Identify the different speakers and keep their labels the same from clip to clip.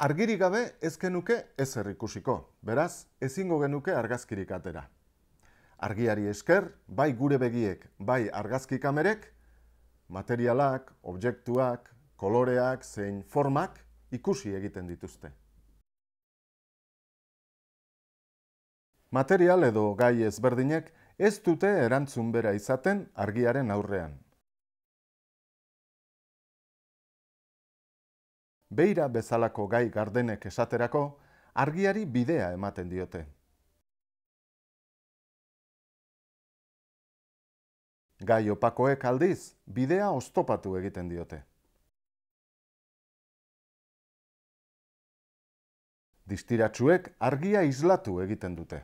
Speaker 1: Argirik gabe ez genuke ezer ikusiko, beraz, ezingo genuke argazkirik atera. Argiari esker, bai gure begiek, bai argazki kamerek, materialak, objektuak, koloreak, zein formak ikusi egiten dituzte. Material edo gai ezberdinek ez dute erantzun bera izaten argiaren aurrean, beira bezalako gai gardenek esaterako, argiari bidea ematen diote.
Speaker 2: Gai opakoek aldiz, bidea oztopatu egiten diote. Distiratsuek argia islatu egiten dute.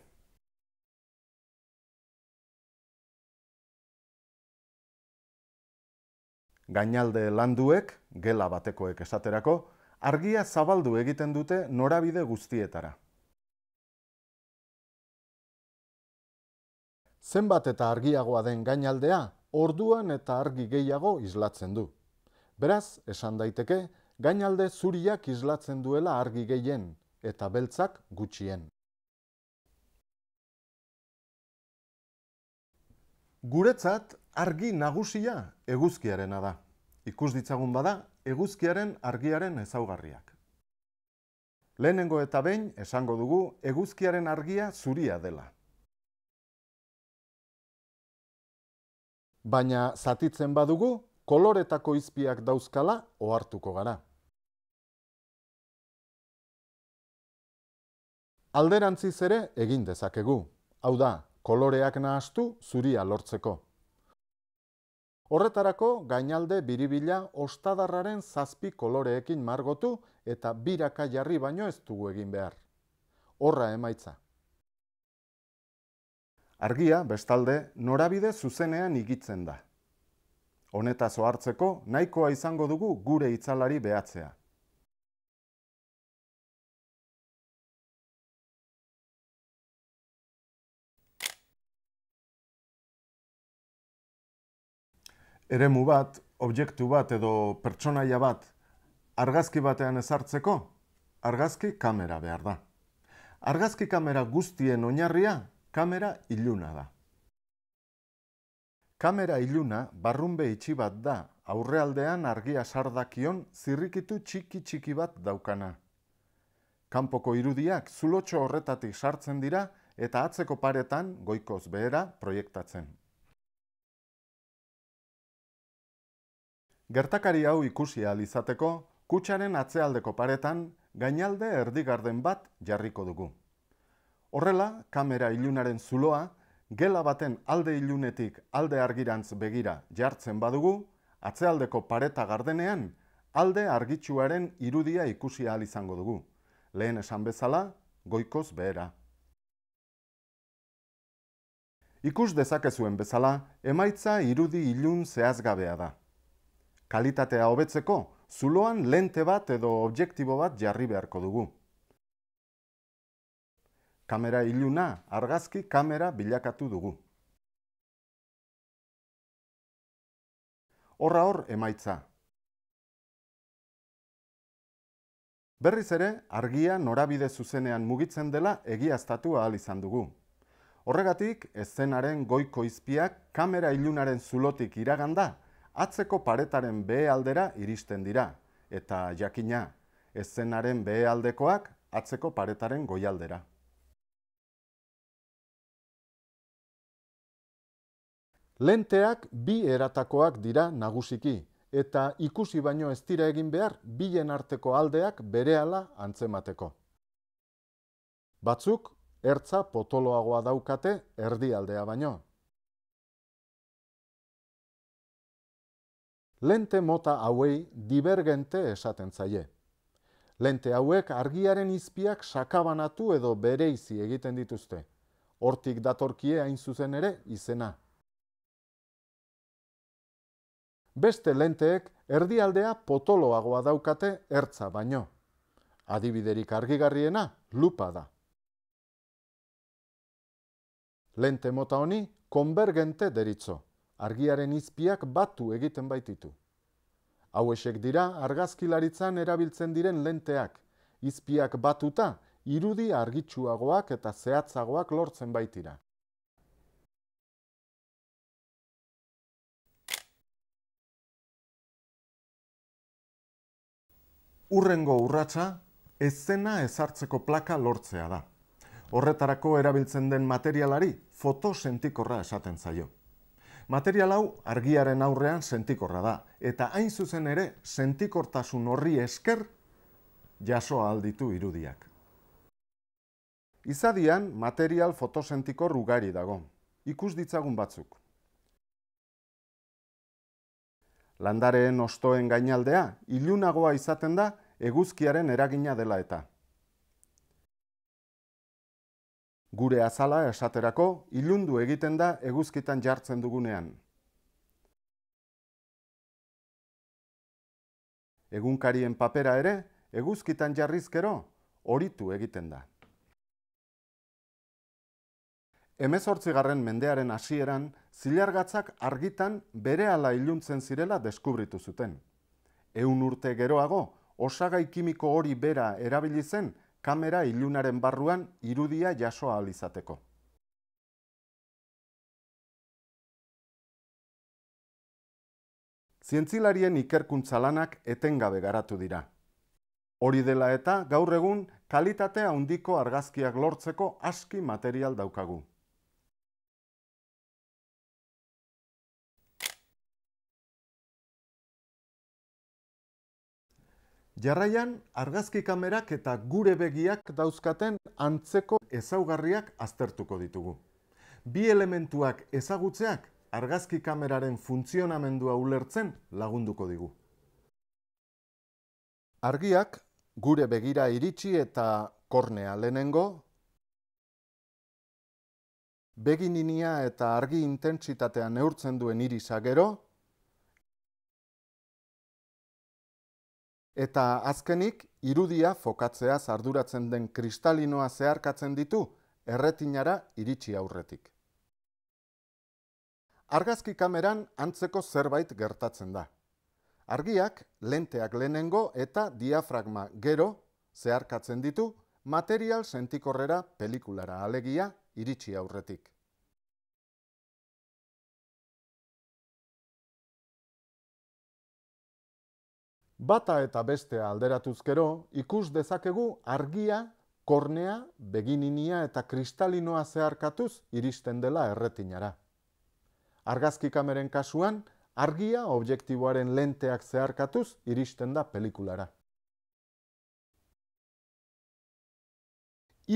Speaker 2: Gainalde
Speaker 1: landuek gela batekoek esaterako, argia zabaldu egiten dute norabide guztietara. Zenbat eta argiagoa den gainaldea, orduan eta argi gehiago islatzen du. Beraz, esan daiteke, gainalde zuriak islatzen duela argi gehien eta beltzak gutxien. Guretzat, argi nagusia eguzkiarena da ikus ditzagun bada eguzkiaren argiaren ezaugarriak. Lehenengo eta behin esango dugu eguzkiaren argia zuria dela.
Speaker 2: Baina zatitzen badugu koloretako izpiak dauzkala ohartuko gara.
Speaker 1: Alderantziz ere egin dezakegu. Hau da, koloreak nahastu zuria lortzeko. Horretarako, gainalde biribila ostadarraren zazpi koloreekin margotu eta biraka jarri baino ez dugu egin behar. Horra emaitza. Argia, bestalde, norabide zuzenean igitzen da. Honetaz ohartzeko nahikoa izango
Speaker 2: dugu gure itzalari behatzea. Eremu bat, objektu bat edo
Speaker 1: pertsonaia bat argazki batean ezartzeko argazki kamera behar da. Argazki kamera guztien oinarria, kamera iluna da. Kamera iluna barrunbe itxi bat da, aurrealdean argia sardakion zirrikitu txiki-txiki bat daukana. Kanpoko irudiak zulotxo horretatik sartzen dira eta atzeko paretan goikoz behera proiektatzen. Gertakari hau ikusi ahal izateko, kutsaren atzealdeko paretan gainalde erdigarden bat jarriko dugu. Horrela, kamera ilunaren zuloa gela baten alde ilunetik alde argirantz begira jartzen badugu, atzealdeko pareta gardenean alde argitsuaren irudia ikusi ahal izango dugu. Lehen esan bezala, goikoz behera. Ikus dezakezuen bezala, emaitza irudi ilun zehazgabea da kalitatea hobetzeko, zuloan lente bat edo objektibo bat jarri beharko dugu. Kamera iluna, argazki kamera bilakatu dugu.
Speaker 2: Horra hor emaitza. Berriz ere, argia norabide
Speaker 1: zuzenean mugitzen dela egiaztatu ahal izan dugu. Horregatik, ezzenaren goiko izpiak kamera ilunaren zulotik iraganda atzeko paretaren behe aldera iristen dira, eta jakina, ezzenaren aldekoak atzeko paretaren goialdera Lenteak bi eratakoak dira nagusiki, eta ikusi baino ez dira egin behar bilen arteko aldeak berehala antzemateko. Batzuk ertza potoloagoa daukate erdialdea baino. lente mota hauei divergente esaten zaie. Lente hauek argiaren izpiak sakabanatu edo bereizi egiten dituzte. Hortik datorkie hain zuzen ere izena. Beste lenteek erdialdea potoloagoa daukate ertza baino. Adibiderik argigarriena lupa da. Lente mota honi konbergente deritzo argiaren izpiak batu egiten baititu. Hauesek dira argazkilaritzan erabiltzen diren lenteak, izpiak batuta
Speaker 2: irudi argitsuagoak eta zehatzagoak lortzen baitira. Urrengo urratsa ezena ezartzeko plaka
Speaker 1: lortzea da. Horretarako erabiltzen den materialari fotosentikorra esaten zaio. Material hau argiaren aurrean sentikorra da, eta hain zuzen ere sentikortasun horri esker jaso alditu irudiak. Izadian material fotosentikor rugari dago, ikus ditzagun batzuk. Landareen ostoen gainaldea, ilunagoa izaten da eguzkiaren eragina dela eta. Gure azala esaterako ilundu egiten da eguzkitan jartzen dugunean. Egunkarien papera ere, eguzkitan jarrizkero, horitu egiten da. Hemezortzigarren mendearen hasieran, zilargatzak argitan bere ala iluntzen zirela deskubritu zuten. Ehun urte geroago, osagai kimiko hori bera erabili zen, kamera ilunaren
Speaker 2: barruan irudia jasoa izateko. Zientzilarien ikerkuntzalanak
Speaker 1: etengabe garatu dira. Hori dela eta, gaur egun kalitatea hondiko
Speaker 2: argazkiak lortzeko aski material daukagu. Jarraian, argazki kamerak eta gure begiak dauzkaten
Speaker 1: antzeko ezaugarriak aztertuko ditugu. Bi elementuak ezagutzeak argazki kameraren funtzionamendua ulertzen lagunduko digu. Argiak, gure begira iritsi eta kornea lehenengo, begininia eta argi intentsitatea neurtzen duen irisa gero, Eta azkenik, irudia fokatzea zarduratzen den kristalinoa zeharkatzen ditu, erretinara iritsi aurretik. Argazki kameran antzeko zerbait gertatzen da. Argiak lenteak lehenengo eta diafragma gero zeharkatzen ditu material
Speaker 2: sentikorrera pelikulara alegia iritsi aurretik. Bata eta bestea alderatuz gero, ikus dezakegu argia, kornea,
Speaker 1: begininia eta kristalinoa zeharkatuz iristen dela erretinara. Argazki kameren kasuan, argia objektiboaren lenteak zeharkatuz iristen da pelikulara.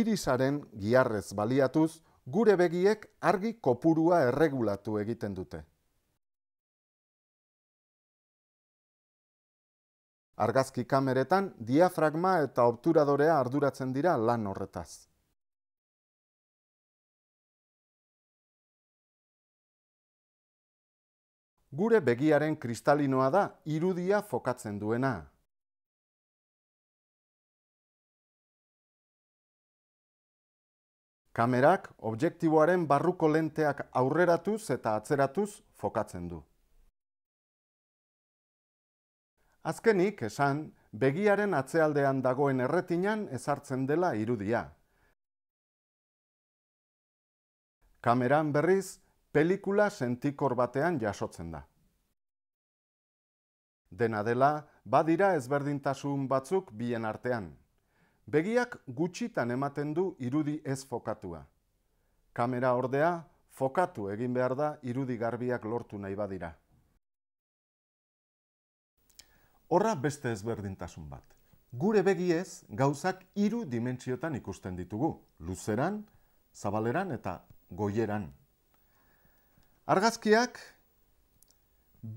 Speaker 1: Irisaren giarrez baliatuz, gure begiek argi kopurua erregulatu egiten dute. Argazki kameretan diafragma eta obturadorea arduratzen dira lan
Speaker 2: horretaz. Gure begiaren kristalinoa da irudia fokatzen duena. Kamerak objektiboaren barruko lenteak aurreratuz
Speaker 1: eta atzeratuz fokatzen du. Azkenik, esan, begiaren atzealdean dagoen erretinan ezartzen dela irudia. Kameran berriz, pelikula sentikor batean jasotzen da. Dena dela, badira ezberdintasun batzuk bien artean. Begiak gutxitan ematen du irudi ez fokatua. Kamera ordea, fokatu egin behar da irudi garbiak lortu nahi badira horra beste ezberdintasun bat. Gure begiez, gauzak hiru dimentsiotan ikusten ditugu. Luzeran, zabaleran eta goieran. Argazkiak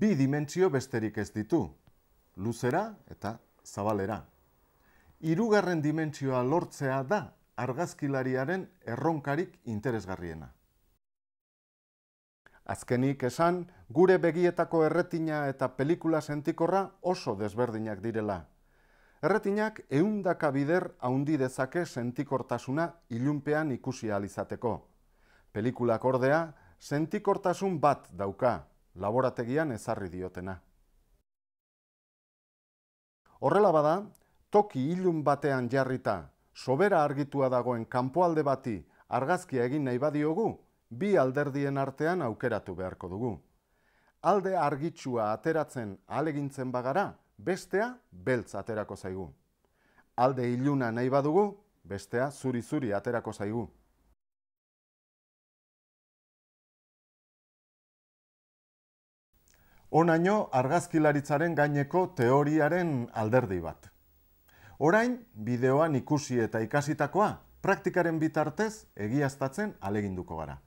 Speaker 1: bi dimentsio besterik ez ditu. Luzera eta zabalera. Hirugarren dimentsioa lortzea da argazkilariaren erronkarik interesgarriena. Azkenik esan, gure begietako erretina eta pelikula sentikorra oso desberdinak direla. Erretinak ehundaka bider haundi dezake sentikortasuna ilunpean ikusi izateko. Pelikulak ordea, sentikortasun bat dauka, laborategian ezarri diotena. Horrela bada, toki ilun batean jarrita, sobera argitua dagoen kanpoalde bati argazkia egin nahi badiogu, bi alderdien artean aukeratu beharko dugu. Alde argitsua ateratzen alegintzen bagara, bestea beltz aterako zaigu. Alde iluna nahi badugu, bestea
Speaker 2: zuri-zuri aterako zaigu. Honaino argazkilaritzaren gaineko
Speaker 1: teoriaren alderdi bat. Orain, bideoan ikusi eta ikasitakoa, praktikaren bitartez egiaztatzen aleginduko gara.